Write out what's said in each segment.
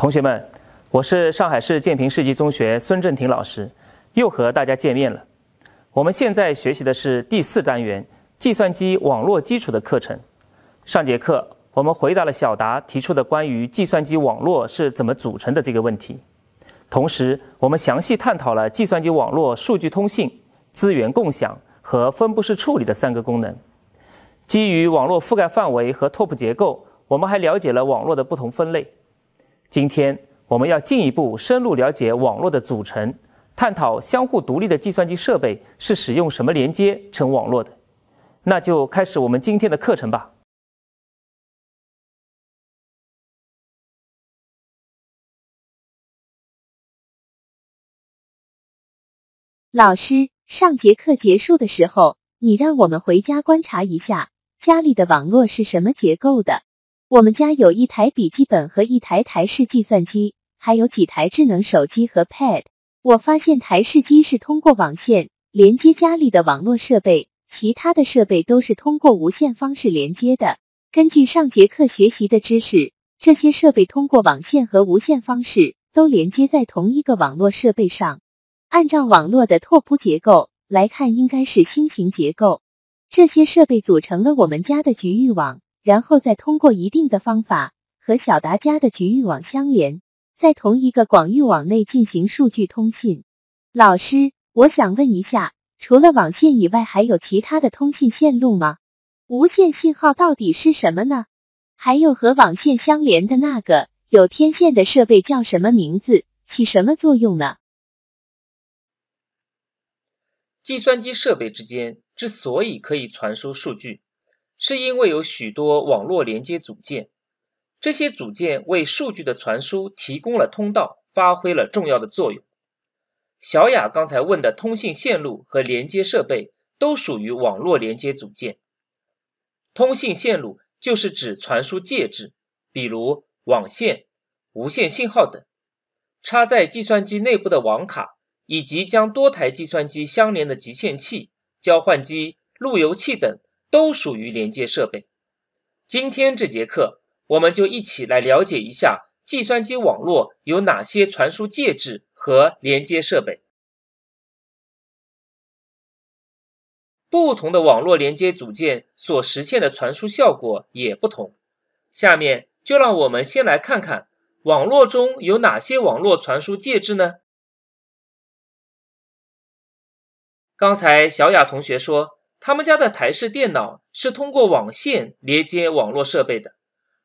同学们，我是上海市建平世纪中学孙振庭老师，又和大家见面了。我们现在学习的是第四单元“计算机网络基础”的课程。上节课我们回答了小达提出的关于计算机网络是怎么组成的这个问题，同时我们详细探讨了计算机网络数据通信、资源共享和分布式处理的三个功能。基于网络覆盖范围和拓扑结构，我们还了解了网络的不同分类。今天我们要进一步深入了解网络的组成，探讨相互独立的计算机设备是使用什么连接成网络的。那就开始我们今天的课程吧。老师，上节课结束的时候，你让我们回家观察一下家里的网络是什么结构的。我们家有一台笔记本和一台台式计算机，还有几台智能手机和 Pad。我发现台式机是通过网线连接家里的网络设备，其他的设备都是通过无线方式连接的。根据上节课学习的知识，这些设备通过网线和无线方式都连接在同一个网络设备上。按照网络的拓扑结构来看，应该是星型结构。这些设备组成了我们家的局域网。然后再通过一定的方法和小达家的局域网相连，在同一个广域网内进行数据通信。老师，我想问一下，除了网线以外，还有其他的通信线路吗？无线信号到底是什么呢？还有和网线相连的那个有天线的设备叫什么名字？起什么作用呢？计算机设备之间之所以可以传输数据。是因为有许多网络连接组件，这些组件为数据的传输提供了通道，发挥了重要的作用。小雅刚才问的通信线路和连接设备都属于网络连接组件。通信线路就是指传输介质，比如网线、无线信号等。插在计算机内部的网卡，以及将多台计算机相连的集线器、交换机、路由器等。都属于连接设备。今天这节课，我们就一起来了解一下计算机网络有哪些传输介质和连接设备。不同的网络连接组件所实现的传输效果也不同。下面就让我们先来看看网络中有哪些网络传输介质呢？刚才小雅同学说。他们家的台式电脑是通过网线连接网络设备的，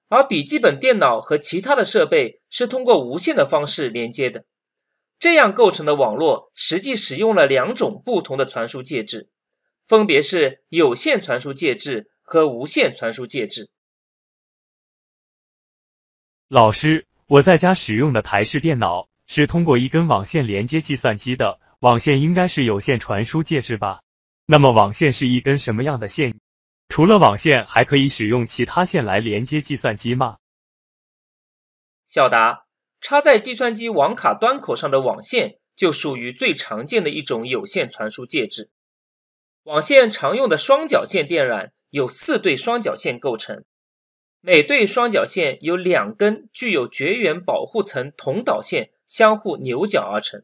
而笔记本电脑和其他的设备是通过无线的方式连接的。这样构成的网络实际使用了两种不同的传输介质，分别是有线传输介质和无线传输介质。老师，我在家使用的台式电脑是通过一根网线连接计算机的，网线应该是有线传输介质吧？那么网线是一根什么样的线？除了网线，还可以使用其他线来连接计算机吗？小达，插在计算机网卡端口上的网线就属于最常见的一种有线传输介质。网线常用的双绞线电缆由四对双绞线构成，每对双绞线由两根具有绝缘保护层铜导线相互扭角而成。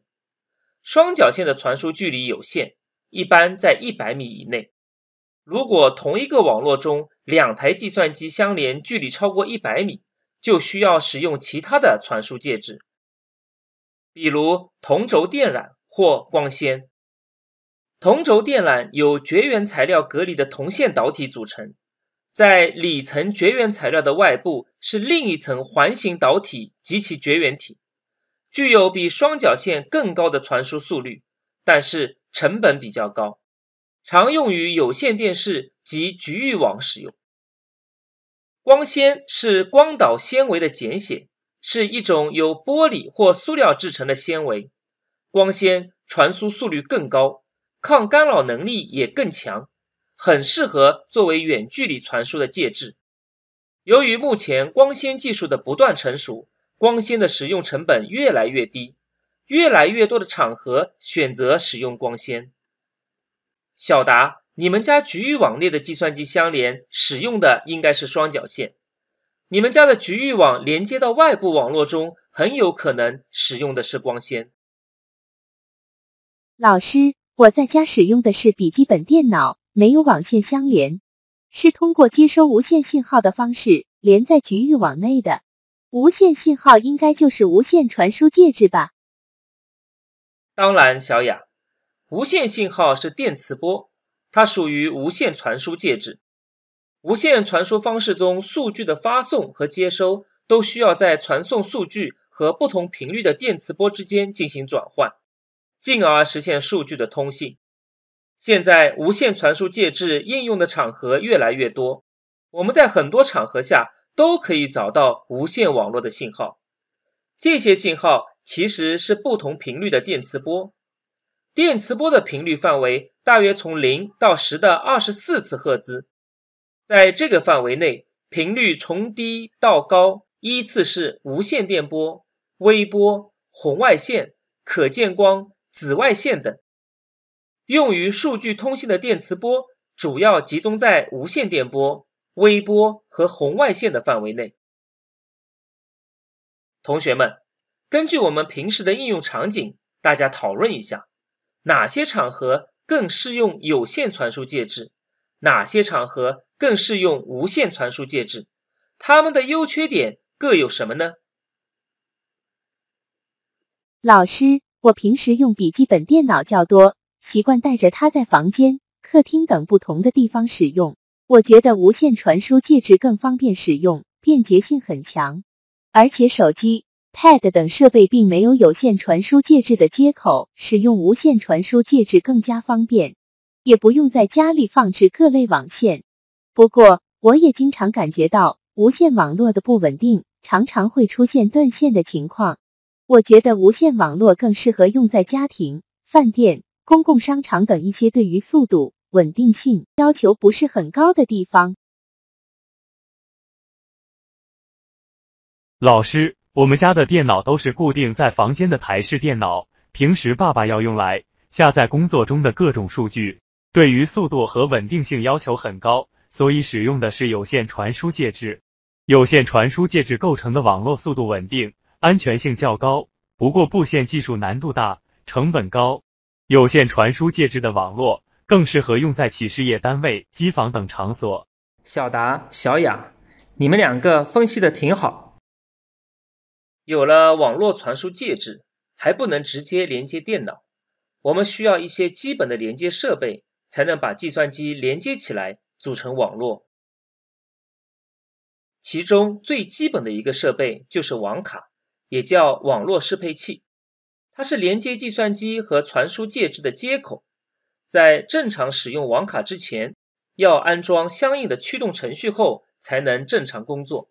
双绞线的传输距离有限。一般在一百米以内。如果同一个网络中两台计算机相连距离超过一百米，就需要使用其他的传输介质，比如同轴电缆或光纤。同轴电缆由绝缘材料隔离的铜线导体组成，在里层绝缘材料的外部是另一层环形导体及其绝缘体，具有比双绞线更高的传输速率，但是。成本比较高，常用于有线电视及局域网使用。光纤是光导纤维的简写，是一种由玻璃或塑料制成的纤维。光纤传输速率更高，抗干扰能力也更强，很适合作为远距离传输的介质。由于目前光纤技术的不断成熟，光纤的使用成本越来越低。越来越多的场合选择使用光纤。小达，你们家局域网内的计算机相连使用的应该是双绞线。你们家的局域网连接到外部网络中，很有可能使用的是光纤。老师，我在家使用的是笔记本电脑，没有网线相连，是通过接收无线信号的方式连在局域网内的。无线信号应该就是无线传输介质吧？当然，小雅，无线信号是电磁波，它属于无线传输介质。无线传输方式中，数据的发送和接收都需要在传送数据和不同频率的电磁波之间进行转换，进而实现数据的通信。现在，无线传输介质应用的场合越来越多，我们在很多场合下都可以找到无线网络的信号，这些信号。其实是不同频率的电磁波。电磁波的频率范围大约从零到十的二十四次赫兹，在这个范围内，频率从低到高依次是无线电波、微波、红外线、可见光、紫外线等。用于数据通信的电磁波主要集中在无线电波、微波和红外线的范围内。同学们。根据我们平时的应用场景，大家讨论一下，哪些场合更适用有线传输介质，哪些场合更适用无线传输介质？它们的优缺点各有什么呢？老师，我平时用笔记本电脑较多，习惯带着它在房间、客厅等不同的地方使用。我觉得无线传输介质更方便使用，便捷性很强，而且手机。Pad 等设备并没有有线传输介质的接口，使用无线传输介质更加方便，也不用在家里放置各类网线。不过，我也经常感觉到无线网络的不稳定，常常会出现断线的情况。我觉得无线网络更适合用在家庭、饭店、公共商场等一些对于速度、稳定性要求不是很高的地方。老师。我们家的电脑都是固定在房间的台式电脑，平时爸爸要用来下载工作中的各种数据，对于速度和稳定性要求很高，所以使用的是有线传输介质。有线传输介质构成的网络速度稳定，安全性较高，不过布线技术难度大，成本高。有线传输介质的网络更适合用在企事业单位、机房等场所。小达、小雅，你们两个分析的挺好。有了网络传输介质，还不能直接连接电脑，我们需要一些基本的连接设备，才能把计算机连接起来组成网络。其中最基本的一个设备就是网卡，也叫网络适配器，它是连接计算机和传输介质的接口。在正常使用网卡之前，要安装相应的驱动程序后才能正常工作。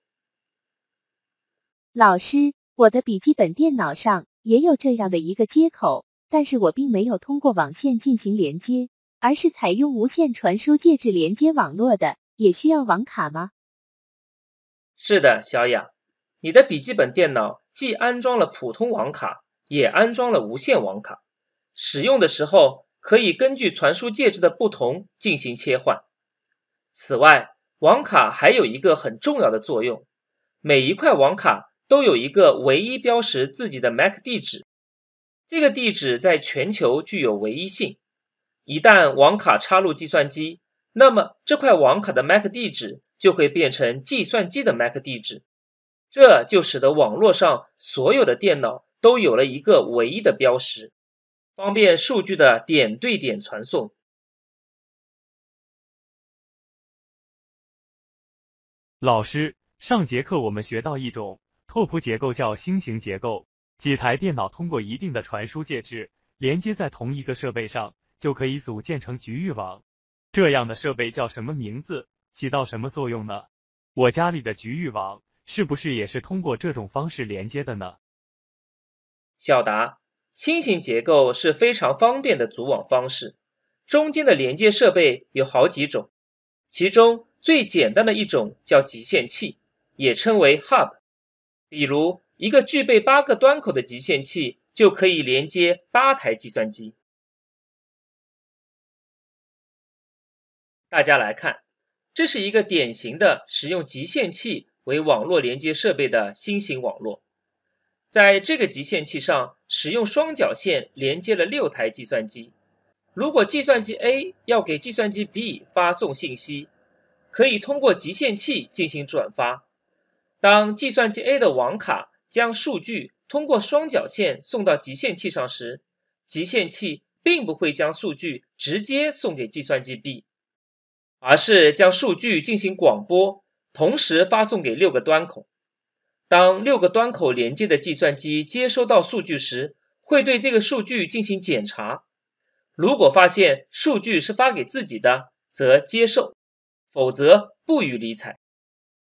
老师。我的笔记本电脑上也有这样的一个接口，但是我并没有通过网线进行连接，而是采用无线传输介质连接网络的。也需要网卡吗？是的，小雅，你的笔记本电脑既安装了普通网卡，也安装了无线网卡，使用的时候可以根据传输介质的不同进行切换。此外，网卡还有一个很重要的作用，每一块网卡。都有一个唯一标识自己的 MAC 地址，这个地址在全球具有唯一性。一旦网卡插入计算机，那么这块网卡的 MAC 地址就会变成计算机的 MAC 地址，这就使得网络上所有的电脑都有了一个唯一的标识，方便数据的点对点传送。老师，上节课我们学到一种。拓扑结构叫星形结构，几台电脑通过一定的传输介质连接在同一个设备上，就可以组建成局域网。这样的设备叫什么名字？起到什么作用呢？我家里的局域网是不是也是通过这种方式连接的呢？小达，星形结构是非常方便的组网方式，中间的连接设备有好几种，其中最简单的一种叫集线器，也称为 Hub。比如，一个具备八个端口的集线器就可以连接八台计算机。大家来看，这是一个典型的使用集线器为网络连接设备的新型网络。在这个集线器上，使用双绞线连接了六台计算机。如果计算机 A 要给计算机 B 发送信息，可以通过集线器进行转发。当计算机 A 的网卡将数据通过双绞线送到集线器上时，集线器并不会将数据直接送给计算机 B，而是将数据进行广播，同时发送给六个端口。当六个端口连接的计算机接收到数据时，会对这个数据进行检查，如果发现数据是发给自己的，则接受，否则不予理睬，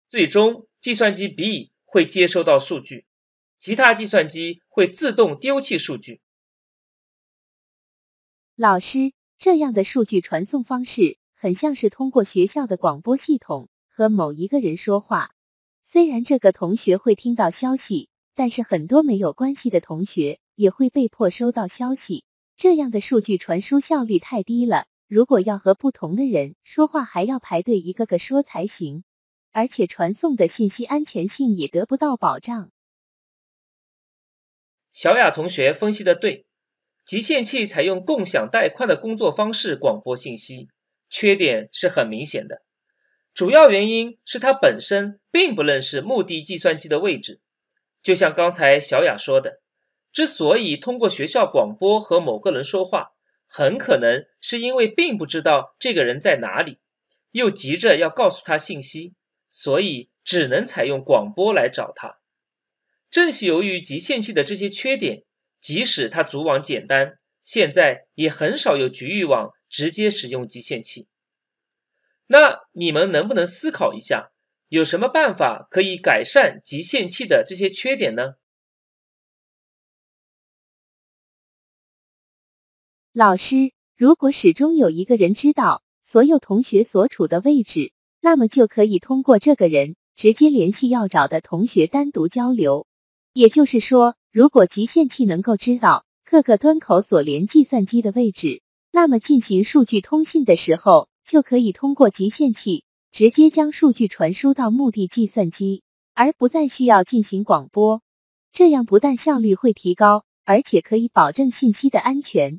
最终。计算机 B 会接收到数据，其他计算机会自动丢弃数据。老师，这样的数据传送方式很像是通过学校的广播系统和某一个人说话。虽然这个同学会听到消息，但是很多没有关系的同学也会被迫收到消息。这样的数据传输效率太低了。如果要和不同的人说话，还要排队一个个说才行。而且传送的信息安全性也得不到保障。小雅同学分析的对，集线器采用共享带宽的工作方式广播信息，缺点是很明显的。主要原因是它本身并不认识目的计算机的位置，就像刚才小雅说的，之所以通过学校广播和某个人说话，很可能是因为并不知道这个人在哪里，又急着要告诉他信息。所以只能采用广播来找他。正是由于集线器的这些缺点，即使它组网简单，现在也很少有局域网直接使用集线器。那你们能不能思考一下，有什么办法可以改善集线器的这些缺点呢？老师，如果始终有一个人知道所有同学所处的位置。那么就可以通过这个人直接联系要找的同学单独交流。也就是说，如果集线器能够知道各个端口所连计算机的位置，那么进行数据通信的时候，就可以通过集线器直接将数据传输到目的计算机，而不再需要进行广播。这样不但效率会提高，而且可以保证信息的安全。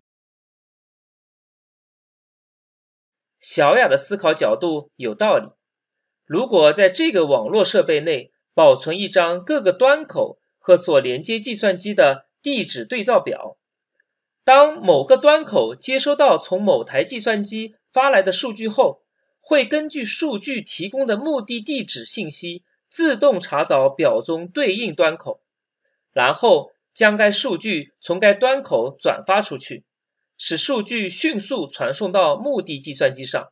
小雅的思考角度有道理。如果在这个网络设备内保存一张各个端口和所连接计算机的地址对照表，当某个端口接收到从某台计算机发来的数据后，会根据数据提供的目的地址信息，自动查找表中对应端口，然后将该数据从该端口转发出去。使数据迅速传送到目的计算机上，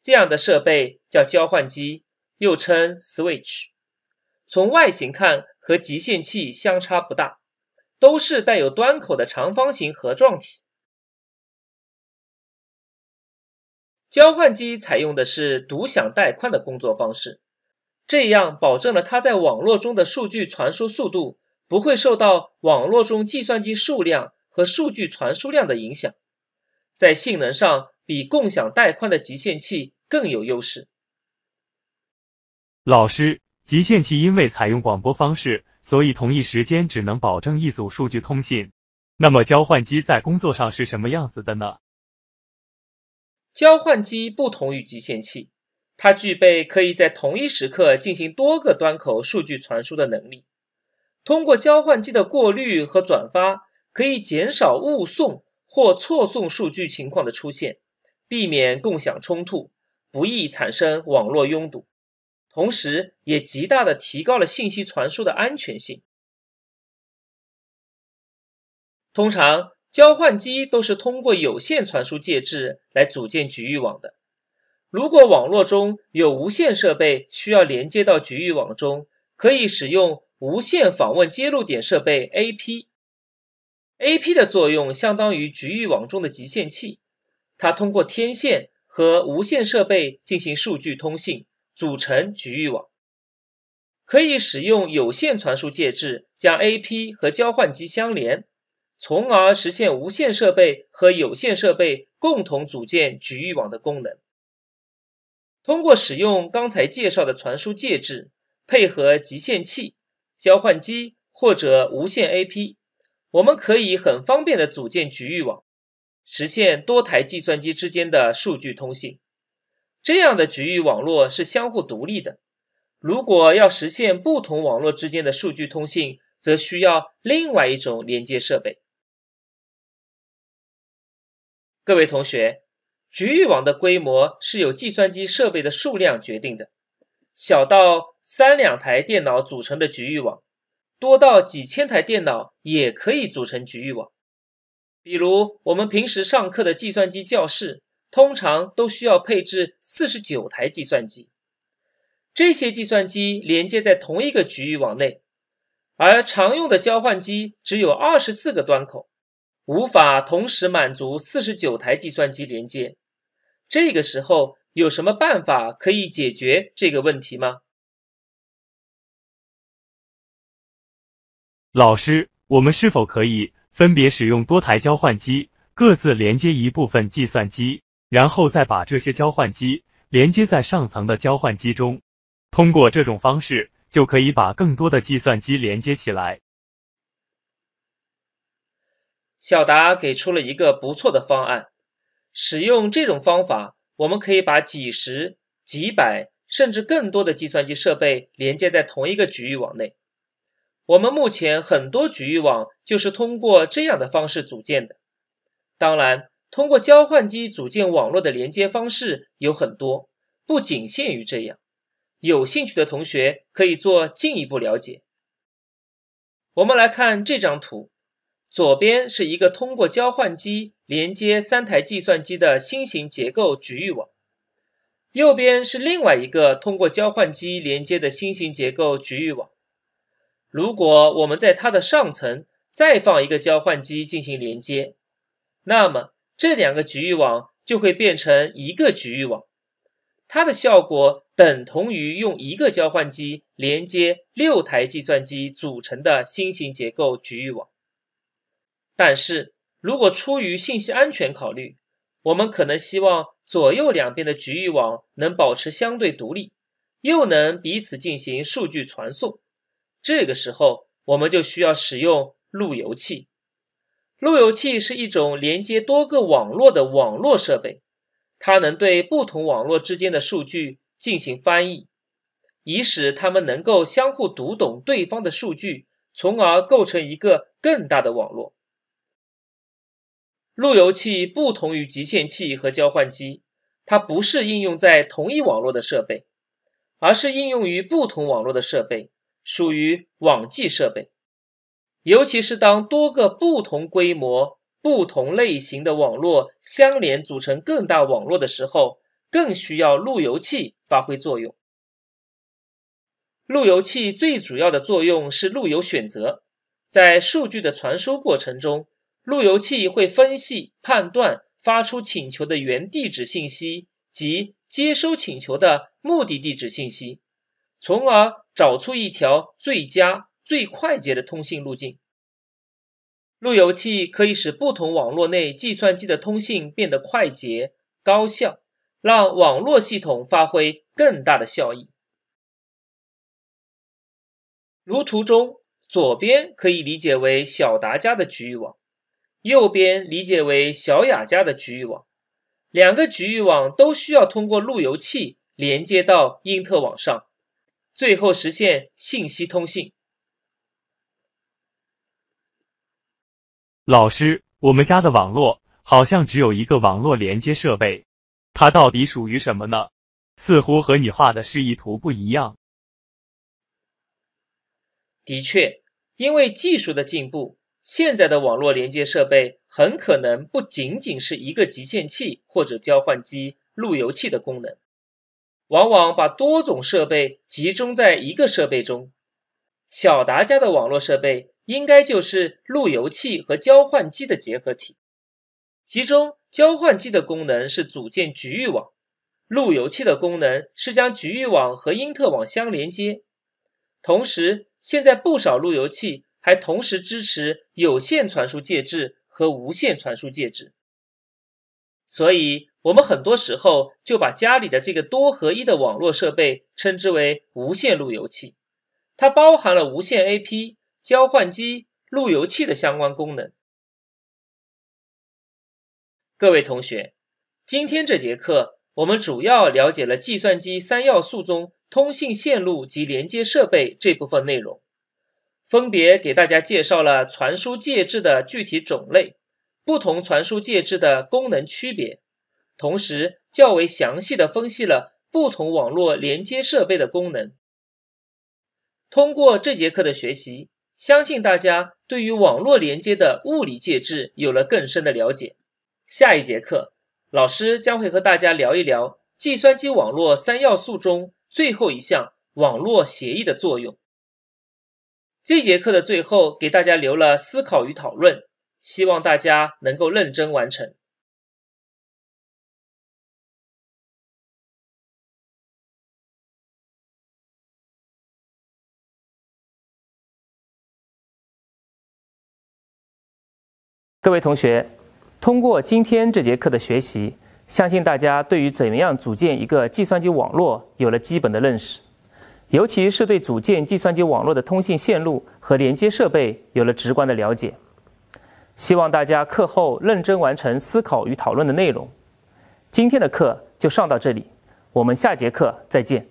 这样的设备叫交换机，又称 switch。从外形看和集线器相差不大，都是带有端口的长方形盒状体。交换机采用的是独享带宽的工作方式，这样保证了它在网络中的数据传输速度不会受到网络中计算机数量。和数据传输量的影响，在性能上比共享带宽的集线器更有优势。老师，集线器因为采用广播方式，所以同一时间只能保证一组数据通信。那么交换机在工作上是什么样子的呢？交换机不同于集线器，它具备可以在同一时刻进行多个端口数据传输的能力。通过交换机的过滤和转发。可以减少误送或错送数据情况的出现，避免共享冲突，不易产生网络拥堵，同时也极大的提高了信息传输的安全性。通常，交换机都是通过有线传输介质来组建局域网的。如果网络中有无线设备需要连接到局域网中，可以使用无线访问接入点设备 AP。AP 的作用相当于局域网中的集线器，它通过天线和无线设备进行数据通信，组成局域网。可以使用有线传输介质将 AP 和交换机相连，从而实现无线设备和有线设备共同组建局域网的功能。通过使用刚才介绍的传输介质，配合集线器、交换机或者无线 AP。我们可以很方便的组建局域网，实现多台计算机之间的数据通信。这样的局域网络是相互独立的。如果要实现不同网络之间的数据通信，则需要另外一种连接设备。各位同学，局域网的规模是由计算机设备的数量决定的，小到三两台电脑组成的局域网。多到几千台电脑也可以组成局域网，比如我们平时上课的计算机教室，通常都需要配置四十九台计算机，这些计算机连接在同一个局域网内，而常用的交换机只有二十四个端口，无法同时满足四十九台计算机连接。这个时候有什么办法可以解决这个问题吗？老师，我们是否可以分别使用多台交换机，各自连接一部分计算机，然后再把这些交换机连接在上层的交换机中？通过这种方式，就可以把更多的计算机连接起来。小达给出了一个不错的方案。使用这种方法，我们可以把几十、几百，甚至更多的计算机设备连接在同一个局域网内。我们目前很多局域网就是通过这样的方式组建的。当然，通过交换机组建网络的连接方式有很多，不仅限于这样。有兴趣的同学可以做进一步了解。我们来看这张图，左边是一个通过交换机连接三台计算机的新型结构局域网，右边是另外一个通过交换机连接的新型结构局域网。如果我们在它的上层再放一个交换机进行连接，那么这两个局域网就会变成一个局域网，它的效果等同于用一个交换机连接六台计算机组成的新型结构局域网。但是如果出于信息安全考虑，我们可能希望左右两边的局域网能保持相对独立，又能彼此进行数据传送。这个时候，我们就需要使用路由器。路由器是一种连接多个网络的网络设备，它能对不同网络之间的数据进行翻译，以使它们能够相互读懂对方的数据，从而构成一个更大的网络。路由器不同于集线器和交换机，它不是应用在同一网络的设备，而是应用于不同网络的设备。属于网际设备，尤其是当多个不同规模、不同类型的网络相连组成更大网络的时候，更需要路由器发挥作用。路由器最主要的作用是路由选择，在数据的传输过程中，路由器会分析判断发出请求的原地址信息及接收请求的目的地址信息。从而找出一条最佳、最快捷的通信路径。路由器可以使不同网络内计算机的通信变得快捷、高效，让网络系统发挥更大的效益。如图中左边可以理解为小达家的局域网，右边理解为小雅家的局域网。两个局域网都需要通过路由器连接到因特网上。最后实现信息通信。老师，我们家的网络好像只有一个网络连接设备，它到底属于什么呢？似乎和你画的示意图不一样。的确，因为技术的进步，现在的网络连接设备很可能不仅仅是一个集线器或者交换机、路由器的功能。往往把多种设备集中在一个设备中，小达家的网络设备应该就是路由器和交换机的结合体。其中，交换机的功能是组建局域网，路由器的功能是将局域网和因特网相连接。同时，现在不少路由器还同时支持有线传输介质和无线传输介质，所以。我们很多时候就把家里的这个多合一的网络设备称之为无线路由器，它包含了无线 AP、交换机、路由器的相关功能。各位同学，今天这节课我们主要了解了计算机三要素中通信线路及连接设备这部分内容，分别给大家介绍了传输介质的具体种类、不同传输介质的功能区别。同时，较为详细的分析了不同网络连接设备的功能。通过这节课的学习，相信大家对于网络连接的物理介质有了更深的了解。下一节课，老师将会和大家聊一聊计算机网络三要素中最后一项——网络协议的作用。这节课的最后，给大家留了思考与讨论，希望大家能够认真完成。各位同学，通过今天这节课的学习，相信大家对于怎样组建一个计算机网络有了基本的认识，尤其是对组建计算机网络的通信线路和连接设备有了直观的了解。希望大家课后认真完成思考与讨论的内容。今天的课就上到这里，我们下节课再见。